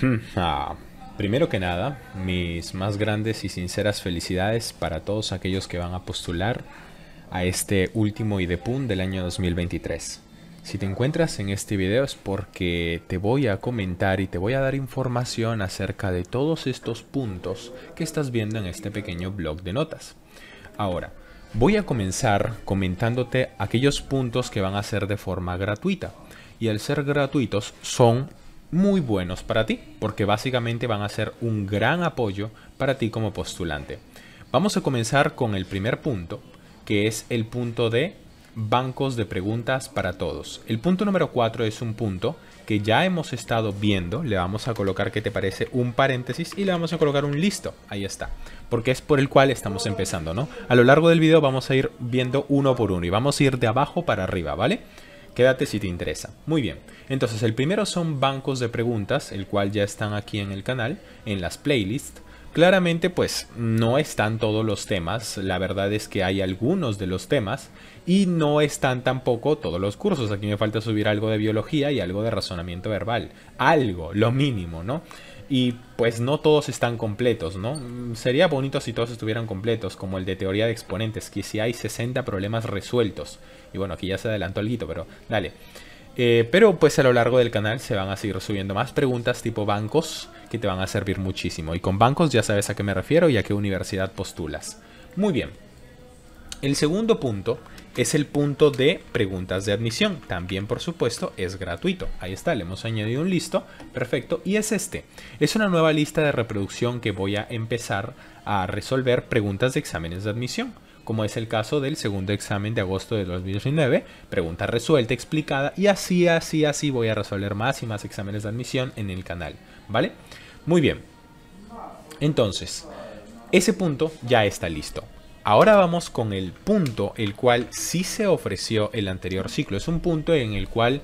Hmm. Ah, primero que nada, mis más grandes y sinceras felicidades para todos aquellos que van a postular a este último IDEPUN del año 2023. Si te encuentras en este video es porque te voy a comentar y te voy a dar información acerca de todos estos puntos que estás viendo en este pequeño blog de notas. Ahora, voy a comenzar comentándote aquellos puntos que van a ser de forma gratuita y al ser gratuitos son muy buenos para ti, porque básicamente van a ser un gran apoyo para ti como postulante. Vamos a comenzar con el primer punto, que es el punto de bancos de preguntas para todos. El punto número 4 es un punto que ya hemos estado viendo, le vamos a colocar que te parece un paréntesis y le vamos a colocar un listo, ahí está, porque es por el cual estamos empezando, ¿no? A lo largo del video vamos a ir viendo uno por uno y vamos a ir de abajo para arriba, ¿vale? Quédate si te interesa. Muy bien. Entonces el primero son bancos de preguntas, el cual ya están aquí en el canal, en las playlists. Claramente pues no están todos los temas, la verdad es que hay algunos de los temas y no están tampoco todos los cursos. Aquí me falta subir algo de biología y algo de razonamiento verbal, algo, lo mínimo, ¿no? Y pues no todos están completos, ¿no? Sería bonito si todos estuvieran completos, como el de teoría de exponentes, que si hay 60 problemas resueltos. Y bueno, aquí ya se adelantó algo, pero dale. Eh, pero pues a lo largo del canal se van a seguir subiendo más preguntas tipo bancos que te van a servir muchísimo. Y con bancos ya sabes a qué me refiero y a qué universidad postulas. Muy bien. El segundo punto es el punto de preguntas de admisión. También, por supuesto, es gratuito. Ahí está, le hemos añadido un listo. Perfecto. Y es este. Es una nueva lista de reproducción que voy a empezar a resolver preguntas de exámenes de admisión como es el caso del segundo examen de agosto de 2019, pregunta resuelta, explicada, y así, así, así voy a resolver más y más exámenes de admisión en el canal, ¿vale? Muy bien. Entonces, ese punto ya está listo. Ahora vamos con el punto el cual sí se ofreció el anterior ciclo. Es un punto en el cual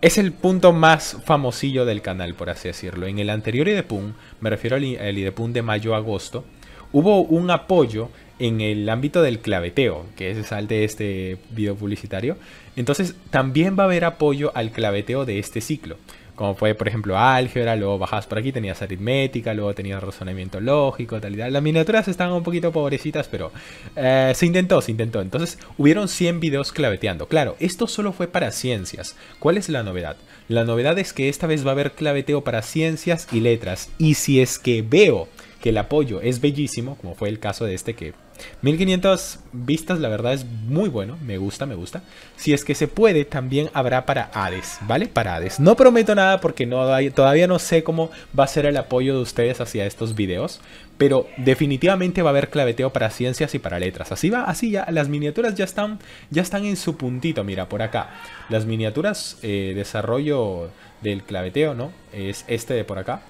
es el punto más famosillo del canal, por así decirlo. En el anterior Idepoon, me refiero al, IDEPUM de mayo a agosto, hubo un apoyo en el ámbito del claveteo, que es el de este video publicitario. Entonces también va a haber apoyo al claveteo de este ciclo como fue por ejemplo álgebra, luego bajabas por aquí, tenías aritmética, luego tenías razonamiento lógico, tal y tal. Las miniaturas estaban un poquito pobrecitas, pero eh, se intentó, se intentó. Entonces hubieron 100 videos claveteando. Claro, esto solo fue para ciencias. ¿Cuál es la novedad? La novedad es que esta vez va a haber claveteo para ciencias y letras. Y si es que veo que el apoyo es bellísimo, como fue el caso de este que 1500 vistas, la verdad es muy bueno. Me gusta, me gusta. Si es que se puede, también habrá para Hades, ¿vale? Para Hades. No prometo nada porque no todavía no sé cómo va a ser el apoyo de ustedes hacia estos videos. Pero definitivamente va a haber claveteo para ciencias y para letras. Así va, así ya. Las miniaturas ya están, ya están en su puntito. Mira, por acá. Las miniaturas, eh, desarrollo del claveteo, ¿no? Es este de por acá.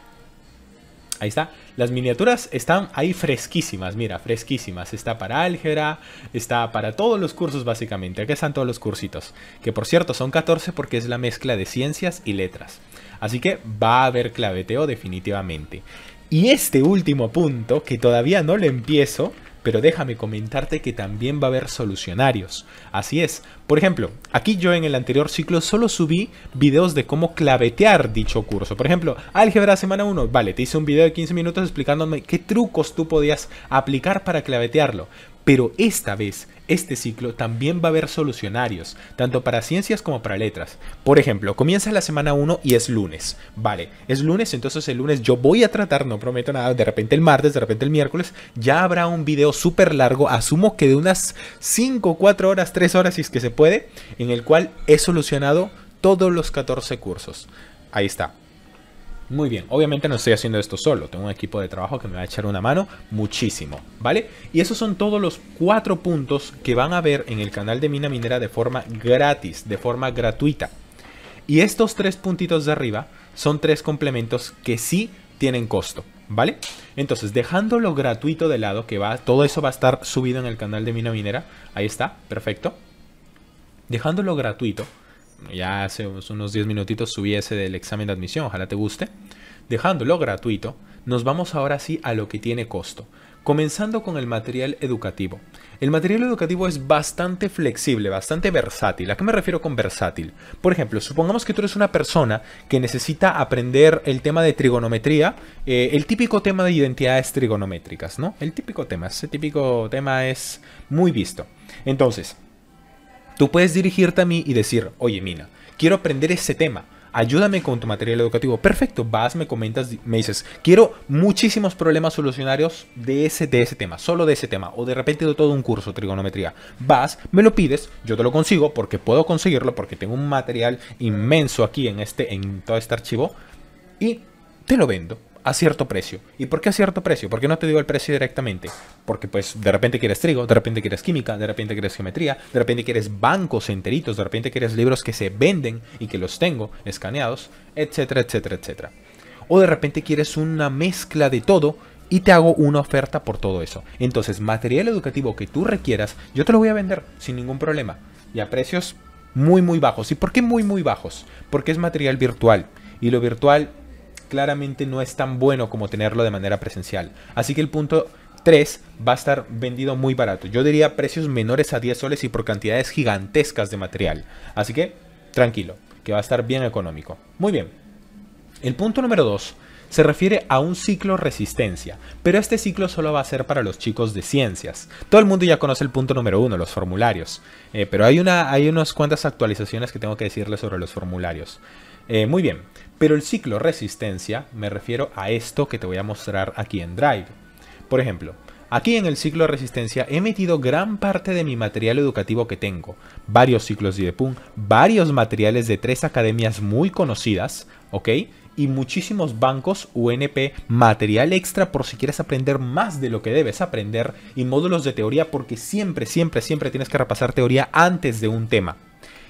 Ahí está. Las miniaturas están ahí fresquísimas, mira, fresquísimas. Está para álgebra, está para todos los cursos básicamente. Aquí están todos los cursitos. Que por cierto son 14 porque es la mezcla de ciencias y letras. Así que va a haber claveteo definitivamente. Y este último punto, que todavía no lo empiezo, pero déjame comentarte que también va a haber solucionarios. Así es, por ejemplo, aquí yo en el anterior ciclo solo subí videos de cómo clavetear dicho curso. Por ejemplo, álgebra semana 1, vale, te hice un video de 15 minutos explicándome qué trucos tú podías aplicar para clavetearlo, pero esta vez, este ciclo también va a haber solucionarios, tanto para ciencias como para letras. Por ejemplo, comienza la semana 1 y es lunes. Vale, es lunes, entonces el lunes yo voy a tratar, no prometo nada, de repente el martes, de repente el miércoles, ya habrá un video súper largo, asumo que de unas 5, 4 horas, 3 horas si es que se puede, en el cual he solucionado todos los 14 cursos. Ahí está. Muy bien, obviamente no estoy haciendo esto solo, tengo un equipo de trabajo que me va a echar una mano muchísimo, ¿vale? Y esos son todos los cuatro puntos que van a ver en el canal de Mina Minera de forma gratis, de forma gratuita. Y estos tres puntitos de arriba son tres complementos que sí tienen costo, ¿vale? Entonces, dejando lo gratuito de lado, que va, todo eso va a estar subido en el canal de Mina Minera, ahí está, perfecto. Dejándolo gratuito, ya hace unos 10 minutitos subí del examen de admisión, ojalá te guste. Dejándolo gratuito, nos vamos ahora sí a lo que tiene costo. Comenzando con el material educativo. El material educativo es bastante flexible, bastante versátil. ¿A qué me refiero con versátil? Por ejemplo, supongamos que tú eres una persona que necesita aprender el tema de trigonometría, eh, el típico tema de identidades trigonométricas, ¿no? El típico tema, ese típico tema es muy visto. Entonces, Tú puedes dirigirte a mí y decir, oye Mina, quiero aprender ese tema. Ayúdame con tu material educativo. Perfecto, vas, me comentas, me dices, quiero muchísimos problemas solucionarios de ese, de ese tema, solo de ese tema, o de repente de todo un curso, trigonometría. Vas, me lo pides, yo te lo consigo porque puedo conseguirlo, porque tengo un material inmenso aquí en, este, en todo este archivo, y te lo vendo a cierto precio. ¿Y por qué a cierto precio? Porque no te digo el precio directamente. Porque pues de repente quieres trigo, de repente quieres química, de repente quieres geometría, de repente quieres bancos enteritos, de repente quieres libros que se venden y que los tengo escaneados, etcétera, etcétera, etcétera. O de repente quieres una mezcla de todo y te hago una oferta por todo eso. Entonces, material educativo que tú requieras, yo te lo voy a vender sin ningún problema. Y a precios muy, muy bajos. ¿Y por qué muy, muy bajos? Porque es material virtual. Y lo virtual claramente no es tan bueno como tenerlo de manera presencial. Así que el punto 3 va a estar vendido muy barato. Yo diría precios menores a 10 soles y por cantidades gigantescas de material. Así que tranquilo, que va a estar bien económico. Muy bien. El punto número 2 se refiere a un ciclo resistencia, pero este ciclo solo va a ser para los chicos de ciencias. Todo el mundo ya conoce el punto número uno, los formularios, eh, pero hay, una, hay unas cuantas actualizaciones que tengo que decirles sobre los formularios. Eh, muy bien, pero el ciclo resistencia me refiero a esto que te voy a mostrar aquí en Drive. Por ejemplo, aquí en el ciclo de resistencia he metido gran parte de mi material educativo que tengo. Varios ciclos de Idepum, varios materiales de tres academias muy conocidas, ¿ok? Y muchísimos bancos UNP, material extra por si quieres aprender más de lo que debes aprender y módulos de teoría porque siempre, siempre, siempre tienes que repasar teoría antes de un tema.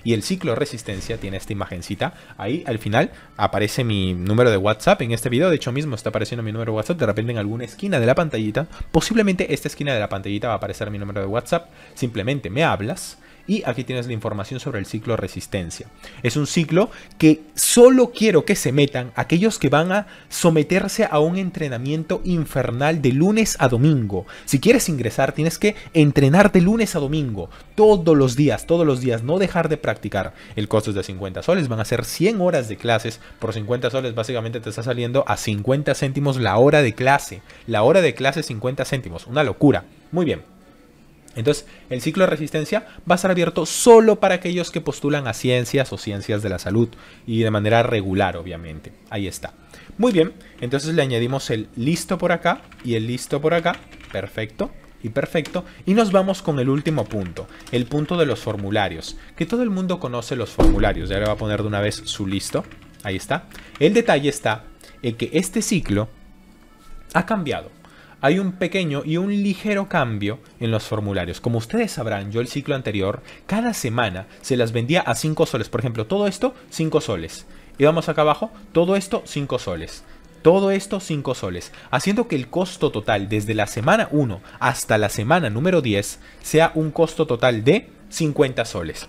Y el ciclo resistencia tiene esta imagencita. Ahí al final aparece mi número de WhatsApp en este video. De hecho mismo está apareciendo mi número de WhatsApp. De repente en alguna esquina de la pantallita. Posiblemente esta esquina de la pantallita va a aparecer mi número de WhatsApp. Simplemente me hablas y aquí tienes la información sobre el ciclo resistencia. Es un ciclo que solo quiero que se metan aquellos que van a someterse a un entrenamiento infernal de lunes a domingo. Si quieres ingresar, tienes que entrenar de lunes a domingo, todos los días, todos los días, no dejar de practicar. El costo es de 50 soles, van a ser 100 horas de clases. Por 50 soles básicamente te está saliendo a 50 céntimos la hora de clase. La hora de clase 50 céntimos, una locura. Muy bien. Entonces, el ciclo de resistencia va a estar abierto solo para aquellos que postulan a ciencias o ciencias de la salud y de manera regular, obviamente. Ahí está. Muy bien, entonces le añadimos el listo por acá y el listo por acá. Perfecto y perfecto. Y nos vamos con el último punto, el punto de los formularios. Que todo el mundo conoce los formularios. Ya le va a poner de una vez su listo. Ahí está. El detalle está en que este ciclo ha cambiado hay un pequeño y un ligero cambio en los formularios. Como ustedes sabrán, yo el ciclo anterior, cada semana se las vendía a 5 soles. Por ejemplo, todo esto, 5 soles. Y vamos acá abajo, todo esto, 5 soles. Todo esto 5 soles, haciendo que el costo total desde la semana 1 hasta la semana número 10 sea un costo total de 50 soles.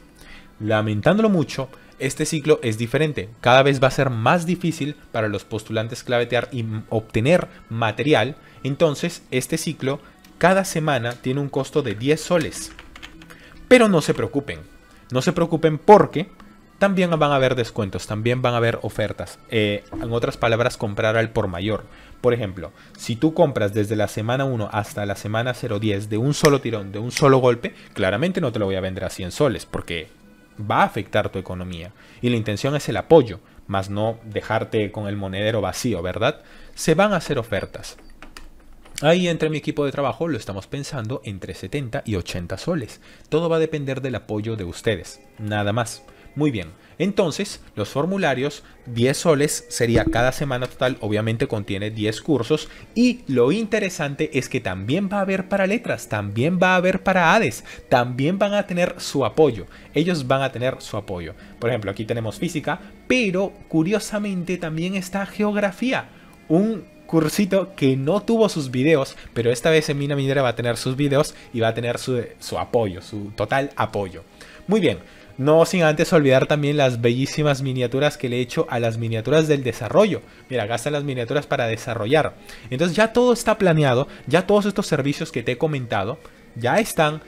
Lamentándolo mucho, este ciclo es diferente, cada vez va a ser más difícil para los postulantes clavetear y obtener material, entonces este ciclo cada semana tiene un costo de 10 soles. Pero no se preocupen, no se preocupen porque también van a haber descuentos, también van a haber ofertas. Eh, en otras palabras, comprar al por mayor. Por ejemplo, si tú compras desde la semana 1 hasta la semana 010 de un solo tirón, de un solo golpe, claramente no te lo voy a vender a 100 soles, porque va a afectar tu economía. Y la intención es el apoyo, más no dejarte con el monedero vacío, ¿verdad? Se van a hacer ofertas. Ahí entre mi equipo de trabajo lo estamos pensando entre 70 y 80 soles. Todo va a depender del apoyo de ustedes, nada más. Muy bien. Entonces, los formularios, 10 soles sería cada semana total, obviamente contiene 10 cursos y lo interesante es que también va a haber para letras, también va a haber para Hades, también van a tener su apoyo, ellos van a tener su apoyo. Por ejemplo, aquí tenemos física, pero curiosamente también está geografía, un cursito que no tuvo sus videos, pero esta vez en Mina Minera va a tener sus videos y va a tener su, su apoyo, su total apoyo. Muy bien, no sin antes olvidar también las bellísimas miniaturas que le he hecho a las miniaturas del desarrollo. Mira, gastan las miniaturas para desarrollar. Entonces ya todo está planeado, ya todos estos servicios que te he comentado ya están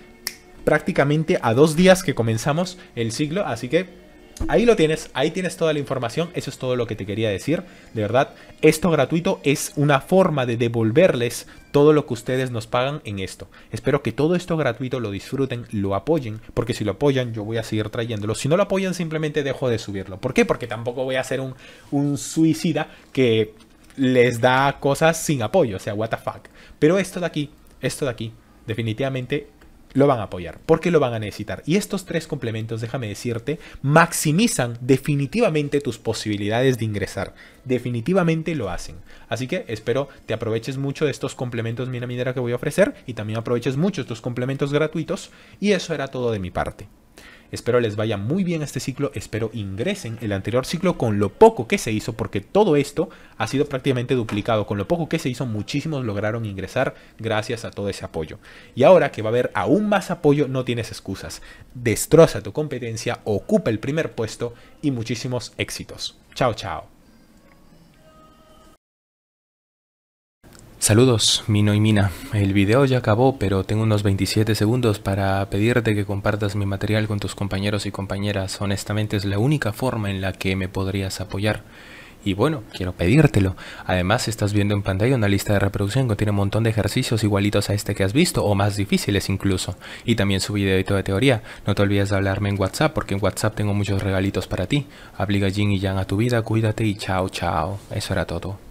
prácticamente a dos días que comenzamos el siglo, así que Ahí lo tienes, ahí tienes toda la información, eso es todo lo que te quería decir, de verdad, esto gratuito es una forma de devolverles todo lo que ustedes nos pagan en esto. Espero que todo esto gratuito lo disfruten, lo apoyen, porque si lo apoyan yo voy a seguir trayéndolo. Si no lo apoyan simplemente dejo de subirlo. ¿Por qué? Porque tampoco voy a ser un, un suicida que les da cosas sin apoyo, o sea, what the fuck. Pero esto de aquí, esto de aquí, definitivamente lo van a apoyar, porque lo van a necesitar. Y estos tres complementos, déjame decirte, maximizan definitivamente tus posibilidades de ingresar. Definitivamente lo hacen. Así que espero te aproveches mucho de estos complementos mina minera que voy a ofrecer y también aproveches mucho estos complementos gratuitos. Y eso era todo de mi parte. Espero les vaya muy bien este ciclo, espero ingresen el anterior ciclo con lo poco que se hizo, porque todo esto ha sido prácticamente duplicado. Con lo poco que se hizo, muchísimos lograron ingresar gracias a todo ese apoyo. Y ahora que va a haber aún más apoyo, no tienes excusas. Destroza tu competencia, ocupa el primer puesto y muchísimos éxitos. Chao, chao. Saludos, Mino y Mina. El video ya acabó, pero tengo unos 27 segundos para pedirte que compartas mi material con tus compañeros y compañeras. Honestamente es la única forma en la que me podrías apoyar. Y bueno, quiero pedírtelo. Además, estás viendo en pantalla una lista de reproducción que tiene un montón de ejercicios igualitos a este que has visto, o más difíciles incluso. Y también su videito de teoría. No te olvides de hablarme en WhatsApp, porque en WhatsApp tengo muchos regalitos para ti. Aplica Jin y Yang a tu vida, cuídate y chao, chao. Eso era todo.